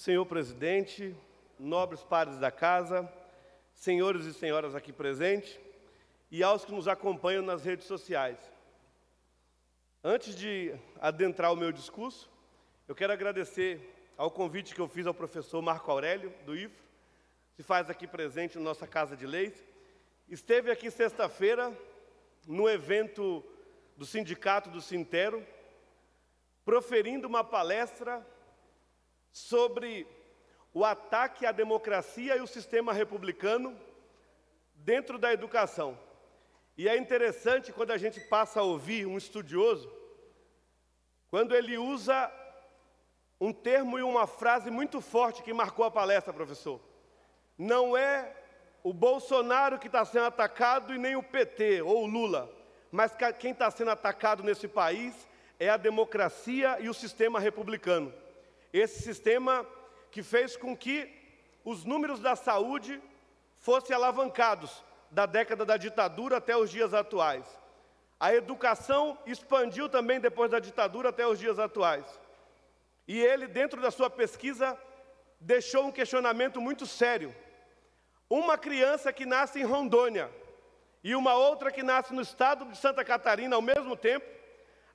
Senhor presidente, nobres padres da casa, senhores e senhoras aqui presentes e aos que nos acompanham nas redes sociais. Antes de adentrar o meu discurso, eu quero agradecer ao convite que eu fiz ao professor Marco Aurélio, do IFRO, se faz aqui presente na nossa Casa de Leis. Esteve aqui sexta-feira, no evento do Sindicato do Sintero, proferindo uma palestra sobre o ataque à democracia e o sistema republicano dentro da educação. E é interessante quando a gente passa a ouvir um estudioso, quando ele usa um termo e uma frase muito forte que marcou a palestra, professor. Não é o Bolsonaro que está sendo atacado e nem o PT ou o Lula, mas quem está sendo atacado nesse país é a democracia e o sistema republicano. Esse sistema que fez com que os números da saúde fossem alavancados da década da ditadura até os dias atuais. A educação expandiu também depois da ditadura até os dias atuais. E ele, dentro da sua pesquisa, deixou um questionamento muito sério. Uma criança que nasce em Rondônia e uma outra que nasce no estado de Santa Catarina ao mesmo tempo,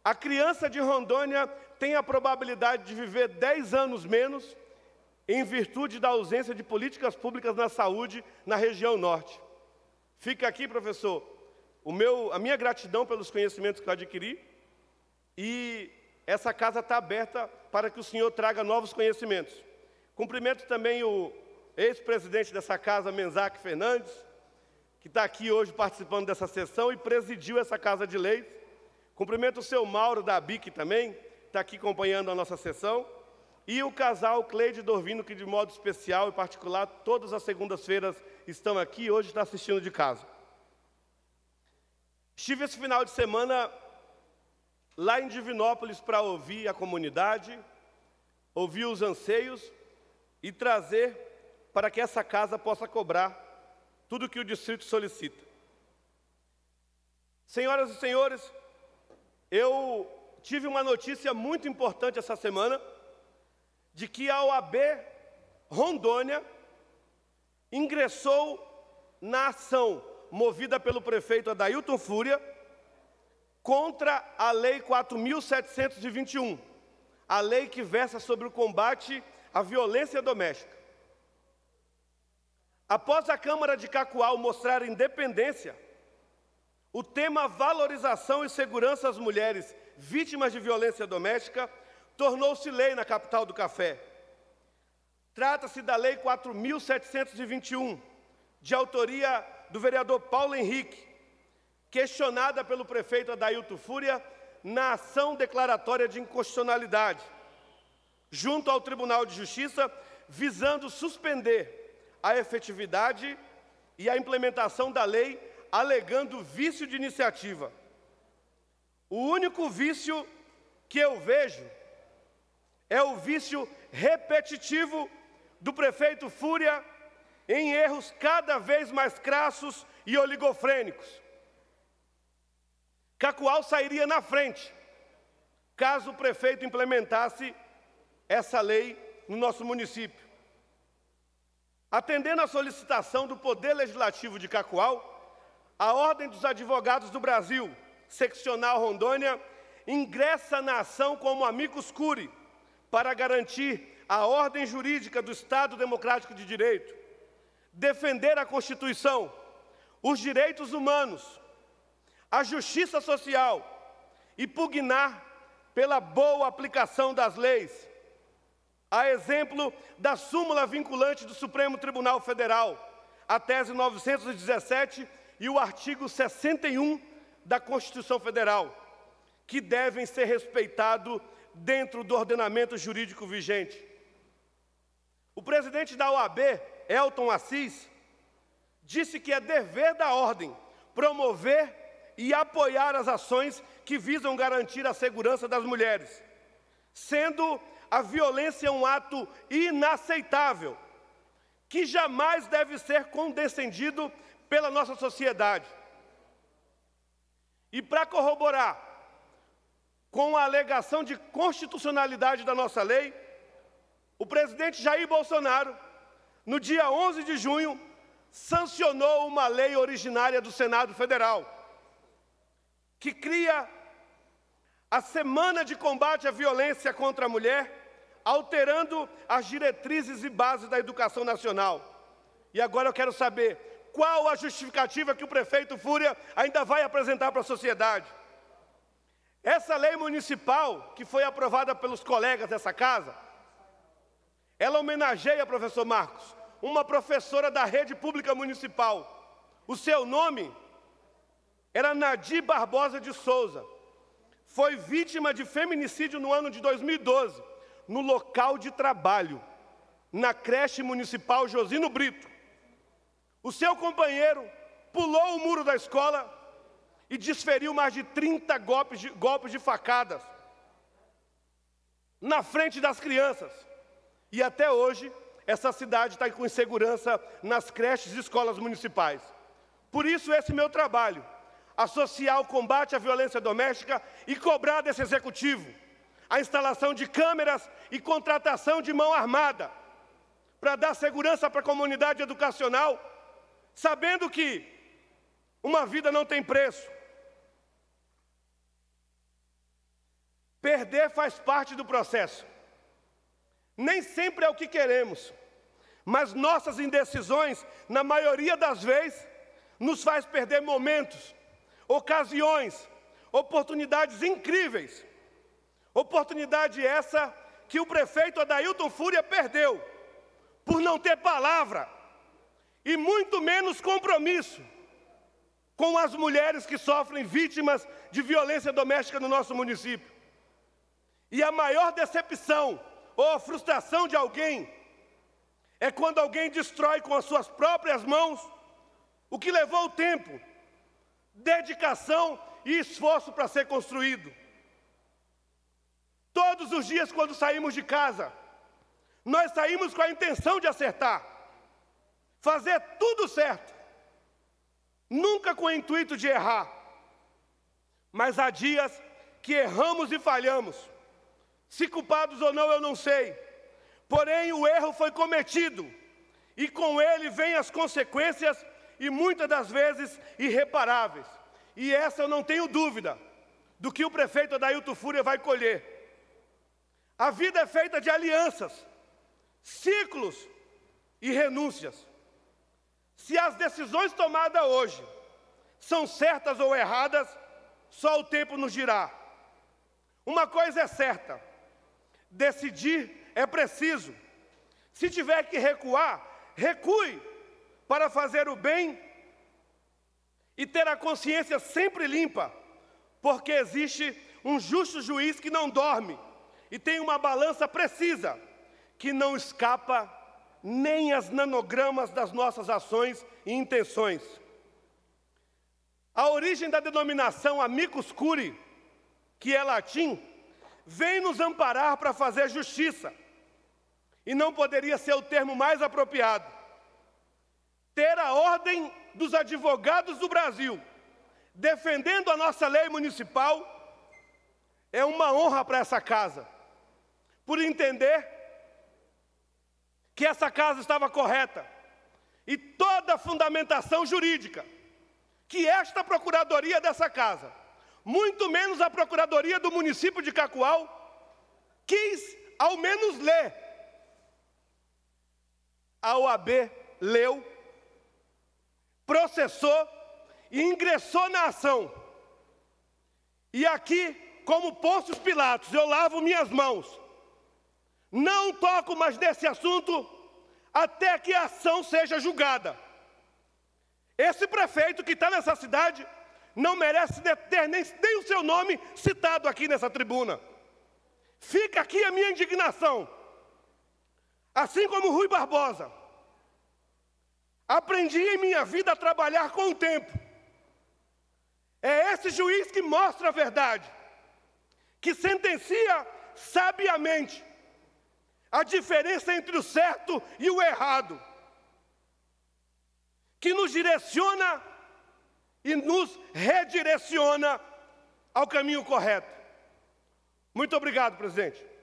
a criança de Rondônia tem a probabilidade de viver 10 anos menos em virtude da ausência de políticas públicas na saúde na região norte. Fica aqui, professor, meu, a minha gratidão pelos conhecimentos que eu adquiri e essa casa está aberta para que o senhor traga novos conhecimentos. Cumprimento também o ex-presidente dessa casa, Menzac Fernandes, que está aqui hoje participando dessa sessão e presidiu essa casa de leis. Cumprimento o seu Mauro da BIC também, está aqui acompanhando a nossa sessão. E o casal Cleide Dorvino, que de modo especial e particular, todas as segundas-feiras estão aqui, hoje está assistindo de casa. Estive esse final de semana lá em Divinópolis para ouvir a comunidade, ouvir os anseios e trazer para que essa casa possa cobrar tudo o que o distrito solicita. Senhoras e senhores, eu tive uma notícia muito importante essa semana de que a OAB Rondônia ingressou na ação movida pelo prefeito Adailton Fúria contra a Lei 4.721, a lei que versa sobre o combate à violência doméstica. Após a Câmara de Cacoal mostrar independência o tema Valorização e Segurança às Mulheres Vítimas de Violência Doméstica tornou-se lei na capital do café. Trata-se da Lei 4.721, de autoria do vereador Paulo Henrique, questionada pelo prefeito Adailto Fúria na ação declaratória de inconstitucionalidade, junto ao Tribunal de Justiça, visando suspender a efetividade e a implementação da lei alegando vício de iniciativa. O único vício que eu vejo é o vício repetitivo do prefeito Fúria em erros cada vez mais crassos e oligofrênicos. Cacoal sairia na frente caso o prefeito implementasse essa lei no nosso município. Atendendo à solicitação do Poder Legislativo de Cacoal, a Ordem dos Advogados do Brasil, seccional Rondônia, ingressa na ação como amicus curi para garantir a ordem jurídica do Estado Democrático de Direito, defender a Constituição, os direitos humanos, a justiça social e pugnar pela boa aplicação das leis. A exemplo da súmula vinculante do Supremo Tribunal Federal, a tese 917 e o artigo 61 da Constituição Federal, que devem ser respeitados dentro do ordenamento jurídico vigente. O presidente da OAB, Elton Assis, disse que é dever da ordem promover e apoiar as ações que visam garantir a segurança das mulheres, sendo a violência um ato inaceitável, que jamais deve ser condescendido pela nossa sociedade. E para corroborar com a alegação de constitucionalidade da nossa lei, o presidente Jair Bolsonaro, no dia 11 de junho, sancionou uma lei originária do Senado Federal que cria a Semana de Combate à Violência contra a Mulher, alterando as diretrizes e bases da educação nacional. E agora eu quero saber, qual a justificativa que o prefeito Fúria ainda vai apresentar para a sociedade? Essa lei municipal, que foi aprovada pelos colegas dessa casa, ela homenageia, professor Marcos, uma professora da rede pública municipal. O seu nome era Nadir Barbosa de Souza. Foi vítima de feminicídio no ano de 2012, no local de trabalho, na creche municipal Josino Brito. O seu companheiro pulou o muro da escola e desferiu mais de 30 golpes de, golpes de facadas na frente das crianças. E até hoje, essa cidade está com insegurança nas creches e escolas municipais. Por isso, esse meu trabalho, associar o combate à violência doméstica e cobrar desse executivo a instalação de câmeras e contratação de mão armada para dar segurança para a comunidade educacional sabendo que uma vida não tem preço. Perder faz parte do processo. Nem sempre é o que queremos, mas nossas indecisões, na maioria das vezes, nos faz perder momentos, ocasiões, oportunidades incríveis. Oportunidade essa que o prefeito Adailton Fúria perdeu por não ter palavra e muito menos compromisso com as mulheres que sofrem vítimas de violência doméstica no nosso município. E a maior decepção ou frustração de alguém é quando alguém destrói com as suas próprias mãos o que levou tempo, dedicação e esforço para ser construído. Todos os dias, quando saímos de casa, nós saímos com a intenção de acertar fazer tudo certo, nunca com o intuito de errar. Mas há dias que erramos e falhamos. Se culpados ou não, eu não sei. Porém, o erro foi cometido, e com ele vêm as consequências, e muitas das vezes irreparáveis. E essa eu não tenho dúvida do que o prefeito Adailto Fúria vai colher. A vida é feita de alianças, ciclos e renúncias. Se as decisões tomadas hoje são certas ou erradas, só o tempo nos dirá. Uma coisa é certa: decidir é preciso. Se tiver que recuar, recue para fazer o bem e ter a consciência sempre limpa, porque existe um justo juiz que não dorme e tem uma balança precisa que não escapa nem as nanogramas das nossas ações e intenções. A origem da denominação amicus curi, que é latim, vem nos amparar para fazer justiça. E não poderia ser o termo mais apropriado. Ter a ordem dos advogados do Brasil defendendo a nossa lei municipal é uma honra para essa casa, por entender que essa casa estava correta e toda a fundamentação jurídica que esta procuradoria dessa casa, muito menos a procuradoria do município de Cacoal, quis ao menos ler. A OAB leu, processou e ingressou na ação. E aqui, como Pôncio Pilatos, eu lavo minhas mãos não toco mais nesse assunto até que a ação seja julgada. Esse prefeito que está nessa cidade não merece ter nem, nem, o seu nome citado aqui nessa tribuna. Fica aqui a minha indignação. Assim como Rui Barbosa, aprendi em minha vida a trabalhar com o tempo. É esse juiz que mostra a verdade, que sentencia sabiamente a diferença entre o certo e o errado, que nos direciona e nos redireciona ao caminho correto. Muito obrigado, presidente.